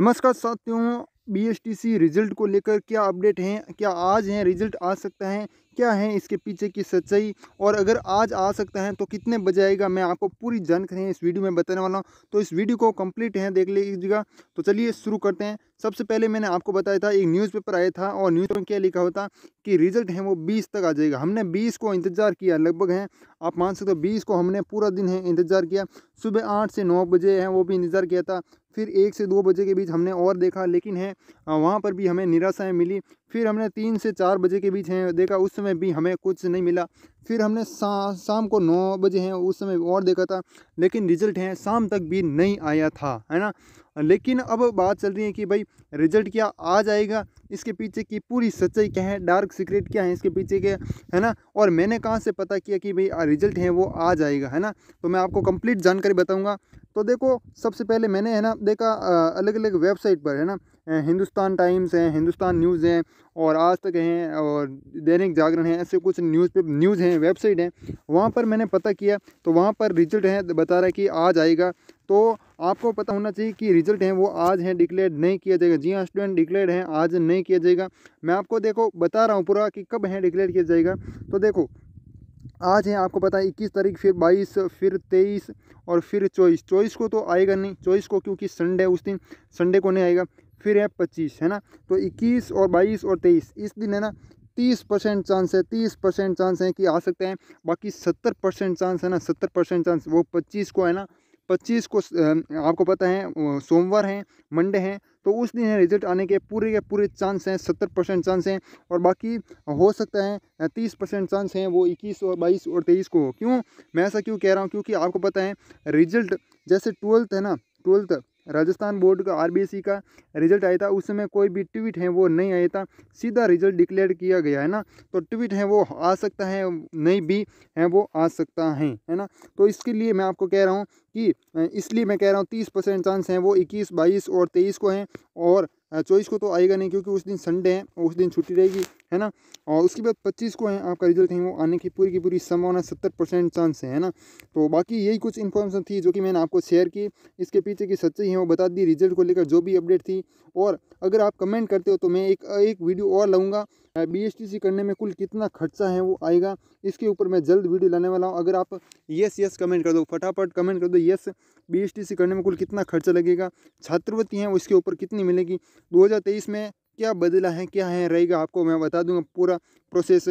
नमस्कार साथियों BSTC result को लेकर क्या अपडेट हैं क्या आज हैं रिजल्ट आ सकता है क्या है इसके पीछे की सच्चाई और अगर आज आ सकता है तो कितने बजे आएगा मैं आपको पूरी जानकारी इस वीडियो में बताने वाला हूँ तो इस वीडियो को कंप्लीट है देख लीजिएगा तो चलिए शुरू करते हैं सबसे पहले मैंने आपको बताया था एक न्यूज़पेपर आया था और न्यूज़ में क्या लिखा होता कि रिजल्ट है वो बीस तक आ जाएगा हमने बीस को इंतज़ार किया लगभग हैं आप मान सकते हो बीस को हमने पूरा दिन है इंतज़ार किया सुबह आठ से नौ बजे है वो भी इंतज़ार किया था फिर एक से दो बजे के बीच हमने और देखा लेकिन है वहाँ पर भी हमें निराशाएँ मिली फिर हमने तीन से चार बजे के बीच हैं देखा उस समय भी हमें कुछ नहीं मिला फिर हमने सा, शाम को नौ बजे हैं उस समय और देखा था लेकिन रिजल्ट है शाम तक भी नहीं आया था है ना लेकिन अब बात चल रही है कि भाई रिजल्ट क्या आ जाएगा इसके पीछे की पूरी सच्चाई क्या है डार्क सीक्रेट क्या है इसके पीछे के है ना और मैंने कहाँ से पता किया कि भाई रिजल्ट है वो आ जाएगा है ना तो मैं आपको कंप्लीट जानकारी बताऊँगा तो देखो सबसे पहले मैंने है ना देखा अलग अलग वेबसाइट पर है ना हिंदुस्तान टाइम्स हैं हिंदुस्तान न्यूज़ हैं और आज तक हैं और दैनिक जागरण है ऐसे कुछ न्यूज़ पे न्यूज़ हैं वेबसाइट हैं वहाँ पर मैंने पता किया तो वहाँ पर रिजल्ट है तो बता रहा है कि आज आएगा तो आपको पता होना चाहिए कि रिजल्ट हैं वो आज हैं डिक्लेयर नहीं किया जाएगा जी हाँ स्टूडेंट डिक्लेयर हैं आज नहीं किया जाएगा मैं आपको देखो बता रहा हूँ पूरा कि कब हैं डिक्लेयर किया जाएगा तो देखो आज है आपको पता है इक्कीस तारीख फिर बाईस फिर तेईस और फिर चौबीस चौबीस को तो आएगा नहीं चौबीस को क्योंकि संडे उस दिन संडे को नहीं आएगा फिर है पच्चीस है ना तो इक्कीस और बाईस और तेईस इस दिन है ना तीस परसेंट चांस है तीस परसेंट चांस है कि आ सकते हैं बाकी सत्तर परसेंट चांस है ना सत्तर परसेंट चांस वो पच्चीस को है ना पच्चीस को आपको पता है सोमवार हैं मंडे हैं तो उस दिन है रिजल्ट आने के पूरे के पूरे चांस हैं सत्तर परसेंट चांस हैं और बाकी हो सकता है तीस परसेंट चांस हैं वो इक्कीस और बाईस और तेईस को हो क्यों मैं ऐसा क्यों कह रहा हूँ क्योंकि आपको पता है रिजल्ट जैसे ट्वेल्थ है ना ट्वेल्थ राजस्थान बोर्ड का आरबीसी का रिजल्ट आया था उस समय कोई भी ट्वीट है वो नहीं आया था सीधा रिजल्ट डिक्लेयर किया गया है ना तो ट्वीट है वो आ सकता है नहीं भी है वो आ सकता है है ना तो इसके लिए मैं आपको कह रहा हूँ कि इसलिए मैं कह रहा हूँ तीस परसेंट चांस हैं वो इक्कीस बाईस और तेईस को हैं और चौबीस को तो आएगा नहीं क्योंकि उस दिन संडे है उस दिन छुट्टी रहेगी है ना और उसके बाद पच्चीस को है आपका रिजल्ट है वो आने की पूरी की पूरी संभावना सत्तर परसेंट चांस है ना तो बाकी यही कुछ इन्फॉर्मेशन थी जो कि मैंने आपको शेयर की इसके पीछे की सच्चाई है वो बता दी रिजल्ट को लेकर जो भी अपडेट थी और अगर आप कमेंट करते हो तो मैं एक एक वीडियो और लाऊंगा बी करने में कुल कितना खर्चा है वो आएगा इसके ऊपर मैं जल्द वीडियो लाने वाला हूँ अगर आप यस यस कमेंट कर दो फटाफट कमेंट कर दो यस बी करने में कुल कितना खर्चा लगेगा छात्रवृत्ति है उसके ऊपर कितनी मिलेगी दो में क्या बदला है क्या है रहेगा आपको मैं बता दूंगा पूरा प्रोसेस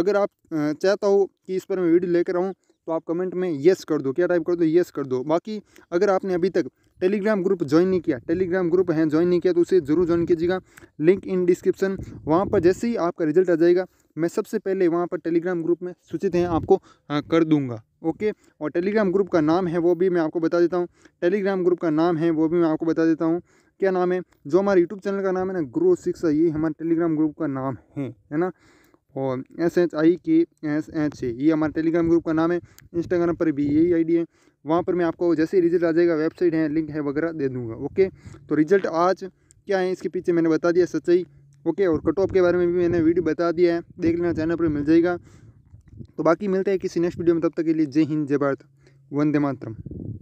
अगर आप चाहता हो कि इस पर मैं वीडियो लेकर आऊँ तो आप कमेंट में येस कर दो क्या टाइप कर दो येस कर दो बाकी अगर आपने अभी तक टेलीग्राम ग्रुप ज्वाइन नहीं किया टेलीग्राम ग्रुप है ज्वाइन नहीं किया तो उसे ज़रूर ज्वाइन कीजिएगा लिंक इन डिस्क्रिप्शन वहाँ पर जैसे ही आपका रिजल्ट आ जाएगा मैं सबसे पहले वहाँ पर टेलीग्राम ग्रुप में सूचित हैं आपको आ, कर दूंगा ओके और टेलीग्राम ग्रुप का नाम है वो भी मैं आपको बता देता हूँ टेलीग्राम ग्रुप का नाम है वो भी मैं आपको बता देता हूँ क्या नाम है जो हमारे यूट्यूब चैनल का नाम है ना ग्रो सिक्स ये हमारे टेलीग्राम ग्रुप का नाम है है ना और एस एच आई के एस एच ए ये हमारे टेलीग्राम ग्रुप का नाम है इंस्टाग्राम पर भी यही आईडी है वहाँ पर मैं आपको जैसे ही रिजल्ट आ जाएगा वेबसाइट है लिंक है वगैरह दे दूँगा ओके तो रिजल्ट आज क्या है इसके पीछे मैंने बता दिया सच्चाई ओके और कट ऑफ के बारे में भी मैंने वीडियो बता दिया है देख लेना चैनल पर मिल जाएगा तो बाकी मिलते हैं किसी नेक्स्ट वीडियो में तब तक के लिए जय हिंद जय भारत वंदे मातरम